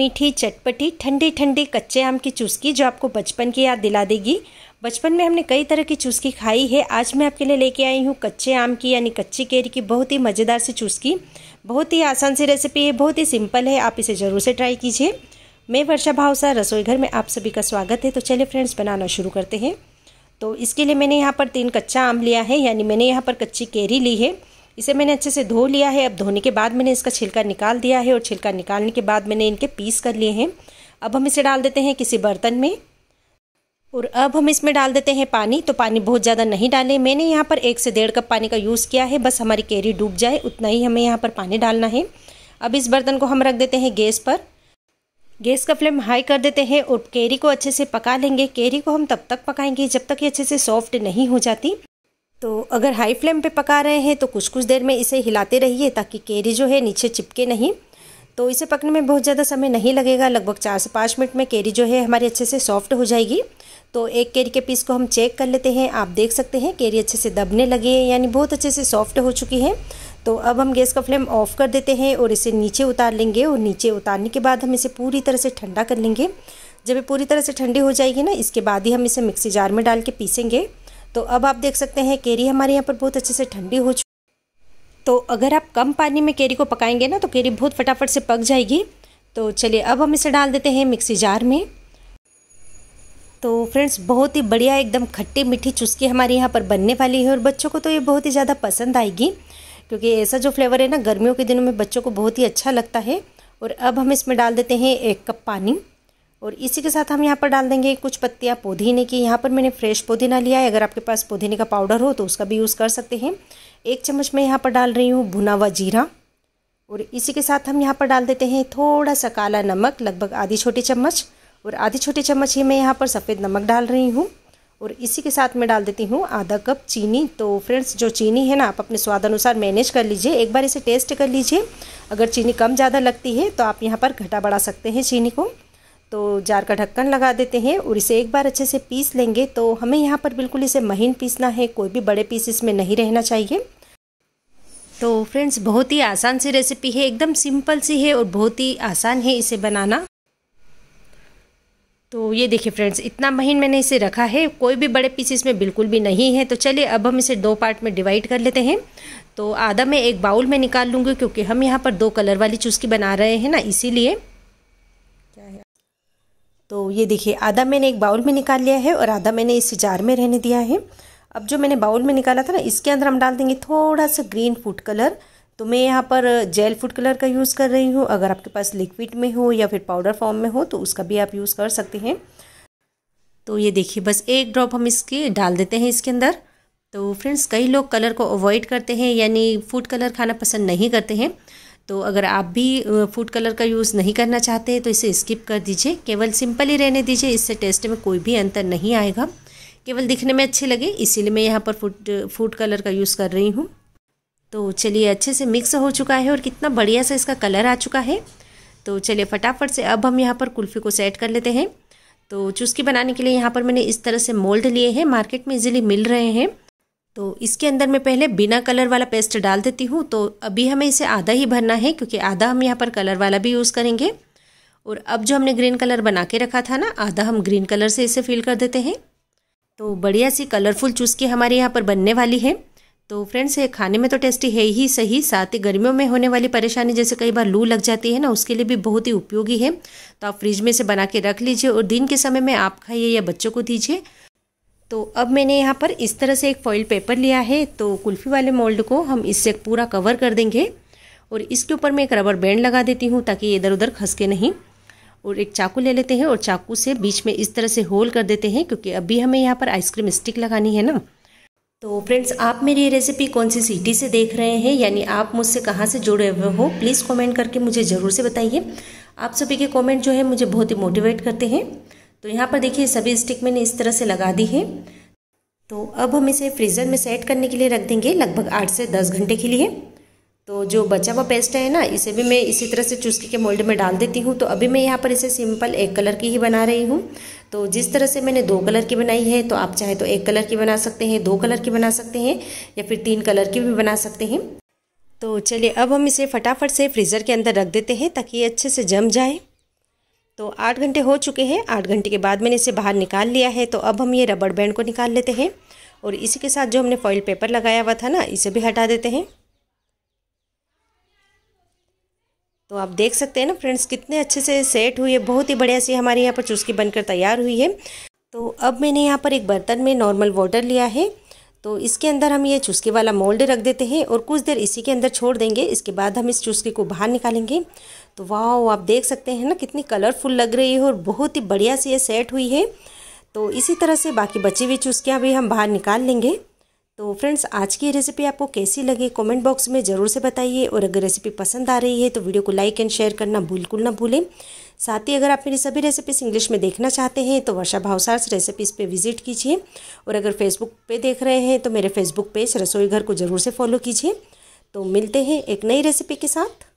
मीठी चटपटी ठंडी ठंडी कच्चे आम की चुस्की जो आपको बचपन की याद दिला देगी बचपन में हमने कई तरह की चुस्की खाई है आज मैं आपके लिए लेके आई हूँ कच्चे आम की यानी कच्ची केरी की बहुत ही मज़ेदार सी चुस्की बहुत ही आसान सी रेसिपी है बहुत ही सिंपल है आप इसे ज़रूर से ट्राई कीजिए मैं वर्षा भावसा रसोई घर में आप सभी का स्वागत है तो चलिए फ्रेंड्स बनाना शुरू करते हैं तो इसके लिए मैंने यहाँ पर तीन कच्चा आम लिया है यानी मैंने यहाँ पर कच्ची केरी ली है इसे मैंने अच्छे से धो लिया है अब धोने के बाद मैंने इसका छिलका निकाल दिया है और छिलका निकालने के बाद मैंने इनके पीस कर लिए हैं अब हम इसे डाल देते हैं किसी बर्तन में और अब हम इसमें डाल देते हैं पानी तो पानी बहुत ज़्यादा नहीं डालें मैंने यहाँ पर एक से डेढ़ कप पानी का यूज़ किया है बस हमारी कैरी डूब जाए उतना ही हमें यहाँ पर पानी डालना है अब इस बर्तन को हम रख देते हैं गैस पर गैस का फ्लेम हाई कर देते हैं और कैरी को अच्छे से पका लेंगे कैरी को हम तब तक पकाएंगे जब तक ये अच्छे से सॉफ्ट नहीं हो जाती तो अगर हाई फ्लेम पे पका रहे हैं तो कुछ कुछ देर में इसे हिलाते रहिए ताकि केरी जो है नीचे चिपके नहीं तो इसे पकने में बहुत ज़्यादा समय नहीं लगेगा लगभग चार से पाँच मिनट में केरी जो है हमारी अच्छे से सॉफ्ट हो जाएगी तो एक केरी के पीस को हम चेक कर लेते हैं आप देख सकते हैं केरी अच्छे से दबने लगे है यानी बहुत अच्छे से सॉफ्ट हो चुकी है तो अब हम गैस का फ्लेम ऑफ कर देते हैं और इसे नीचे उतार लेंगे और नीचे उतारने के बाद हम इसे पूरी तरह से ठंडा कर लेंगे जब ये पूरी तरह से ठंडी हो जाएगी ना इसके बाद ही हम इसे मिक्सी जार में डाल के पीसेंगे तो अब आप देख सकते हैं केरी हमारे यहाँ पर बहुत अच्छे से ठंडी हो चुकी तो अगर आप कम पानी में केरी को पकाएंगे ना तो केरी बहुत फटाफट से पक जाएगी तो चलिए अब हम इसे डाल देते हैं मिक्सी जार में तो फ्रेंड्स बहुत ही बढ़िया एकदम खट्टी मीठी चुस्की हमारे यहाँ पर बनने वाली है और बच्चों को तो ये बहुत ही ज़्यादा पसंद आएगी क्योंकि ऐसा जो फ्लेवर है ना गर्मियों के दिनों में बच्चों को बहुत ही अच्छा लगता है और अब हम इसमें डाल देते हैं एक कप पानी और इसी के साथ हम यहाँ पर डाल देंगे कुछ पत्तियाँ पुदीने की यहाँ पर मैंने फ्रेश पुदीना लिया है अगर आपके पास पुदीने का पाउडर हो तो उसका भी यूज़ कर सकते हैं एक चम्मच मैं यहाँ पर डाल रही हूँ भुना हुआ जीरा और इसी के साथ हम यहाँ पर डाल देते हैं थोड़ा सा काला नमक लगभग आधी छोटी चम्मच और आधी छोटी चम्मच ही मैं यहाँ पर सफ़ेद नमक डाल रही हूँ और इसी के साथ मैं डाल देती हूँ आधा कप चीनी तो फ्रेंड्स जो चीनी है ना आप अपने स्वाद अनुसार मैनेज कर लीजिए एक बार इसे टेस्ट कर लीजिए अगर चीनी कम ज़्यादा लगती है तो आप यहाँ पर घटा बढ़ा सकते हैं चीनी को तो जार का ढक्कन लगा देते हैं और इसे एक बार अच्छे से पीस लेंगे तो हमें यहाँ पर बिल्कुल इसे महीन पीसना है कोई भी बड़े पीस इसमें नहीं रहना चाहिए तो फ्रेंड्स बहुत ही आसान सी रेसिपी है एकदम सिंपल सी है और बहुत ही आसान है इसे बनाना तो ये देखिए फ्रेंड्स इतना महीन मैंने इसे रखा है कोई भी बड़े पीसेस में बिल्कुल भी नहीं है तो चलिए अब हम इसे दो पार्ट में डिवाइड कर लेते हैं तो आधा मैं एक बाउल में निकाल लूँगी क्योंकि हम यहाँ पर दो कलर वाली चुस्की बना रहे हैं ना इसीलिए तो ये देखिए आधा मैंने एक बाउल में निकाल लिया है और आधा मैंने इसे जार में रहने दिया है अब जो मैंने बाउल में निकाला था ना इसके अंदर हम डाल देंगे थोड़ा सा ग्रीन फूड कलर तो मैं यहाँ पर जेल फूड कलर का यूज़ कर रही हूँ अगर आपके पास लिक्विड में हो या फिर पाउडर फॉर्म में हो तो उसका भी आप यूज़ कर सकते हैं तो ये देखिए बस एक ड्रॉप हम इसके डाल देते हैं इसके अंदर तो फ्रेंड्स कई लोग कलर को अवॉइड करते हैं यानी फूड कलर खाना पसंद नहीं करते हैं तो अगर आप भी फूड कलर का यूज़ नहीं करना चाहते हैं तो इसे स्किप कर दीजिए केवल सिंपल ही रहने दीजिए इससे टेस्ट में कोई भी अंतर नहीं आएगा केवल दिखने में अच्छे लगे इसीलिए मैं यहाँ पर फूड फूड कलर का यूज़ कर रही हूँ तो चलिए अच्छे से मिक्स हो चुका है और कितना बढ़िया सा इसका कलर आ चुका है तो चलिए फटाफट से अब हम यहाँ पर कुल्फ़ी को सेट कर लेते हैं तो चुस्की बनाने के लिए यहाँ पर मैंने इस तरह से मोल्ड लिए हैं मार्केट में इजीली मिल रहे हैं तो इसके अंदर मैं पहले बिना कलर वाला पेस्ट डाल देती हूँ तो अभी हमें इसे आधा ही भरना है क्योंकि आधा हम यहाँ पर कलर वाला भी यूज़ करेंगे और अब जो हमने ग्रीन कलर बना के रखा था ना आधा हम ग्रीन कलर से इसे फिल कर देते हैं तो बढ़िया सी कलरफुल चूसकी हमारे यहाँ पर बनने वाली है तो फ्रेंड्स ये खाने में तो टेस्टी है ही सही साथ ही गर्मियों में होने वाली परेशानी जैसे कई बार लू लग जाती है ना उसके लिए भी बहुत ही उपयोगी है तो आप फ्रिज में से बना के रख लीजिए और दिन के समय में आप खाइए या बच्चों को दीजिए तो अब मैंने यहाँ पर इस तरह से एक फॉइल पेपर लिया है तो कुल्फ़ी वाले मोल्ड को हम इससे पूरा कवर कर देंगे और इसके ऊपर मैं एक रबर बैंड लगा देती हूँ ताकि इधर उधर खसके नहीं और एक चाकू ले लेते हैं और चाकू से बीच में इस तरह से होल कर देते हैं क्योंकि अभी हमें यहाँ पर आइसक्रीम स्टिक लगानी है ना तो फ्रेंड्स आप मेरी ये रेसिपी कौन सी सिटी से देख रहे हैं यानी आप मुझसे कहाँ से जुड़े हुए हो प्लीज़ कमेंट करके मुझे ज़रूर से बताइए आप सभी के कमेंट जो है मुझे बहुत ही मोटिवेट करते हैं तो यहाँ पर देखिए सभी स्टिक मैंने इस तरह से लगा दी है तो अब हम इसे फ्रीज़र में सेट करने के लिए रख देंगे लगभग आठ से दस घंटे के लिए तो जो बचा हुआ पेस्ट है ना इसे भी मैं इसी तरह से चुस्की के मोल्ड में डाल देती हूँ तो अभी मैं यहाँ पर इसे सिंपल एक कलर की ही बना रही हूँ तो जिस तरह से मैंने दो कलर की बनाई है तो आप चाहे तो एक कलर की बना सकते हैं दो कलर की बना सकते हैं या फिर तीन कलर की भी बना सकते हैं तो चलिए अब हम इसे फटाफट से फ्रीज़र के अंदर रख देते हैं ताकि ये अच्छे से जम जाए तो आठ घंटे हो चुके हैं आठ घंटे के बाद मैंने इसे बाहर निकाल लिया है तो अब हम ये रबड़ बैंड को निकाल लेते हैं और इसी के साथ जो हमने फॉइल पेपर लगाया हुआ था ना इसे भी हटा देते हैं तो आप देख सकते हैं ना फ्रेंड्स कितने अच्छे से सेट हुई है बहुत ही बढ़िया सी हमारे यहाँ पर चुस्की बनकर तैयार हुई है तो अब मैंने यहाँ पर एक बर्तन में नॉर्मल वाटर लिया है तो इसके अंदर हम ये चुस्के वाला मोल्ड रख देते हैं और कुछ देर इसी के अंदर छोड़ देंगे इसके बाद हम इस चुस्के को बाहर निकालेंगे तो वाह आप देख सकते हैं ना कितनी कलरफुल लग रही है और बहुत ही बढ़िया से ये सेट हुई है तो इसी तरह से बाकी बची हुई चुस्कियाँ भी हम बाहर निकाल लेंगे तो फ्रेंड्स आज की रेसिपी आपको कैसी लगी कमेंट बॉक्स में ज़रूर से बताइए और अगर रेसिपी पसंद आ रही है तो वीडियो को लाइक एंड शेयर करना बिल्कुल ना भूलें साथ ही अगर आप मेरी सभी रेसिपीज़ इंग्लिश में देखना चाहते हैं तो वर्षा भावसार्स रेसिपीज़ पे विजिट कीजिए और अगर फेसबुक पे देख रहे हैं तो मेरे फेसबुक पेज रसोई घर को ज़रूर से फॉलो कीजिए तो मिलते हैं एक नई रेसिपी के साथ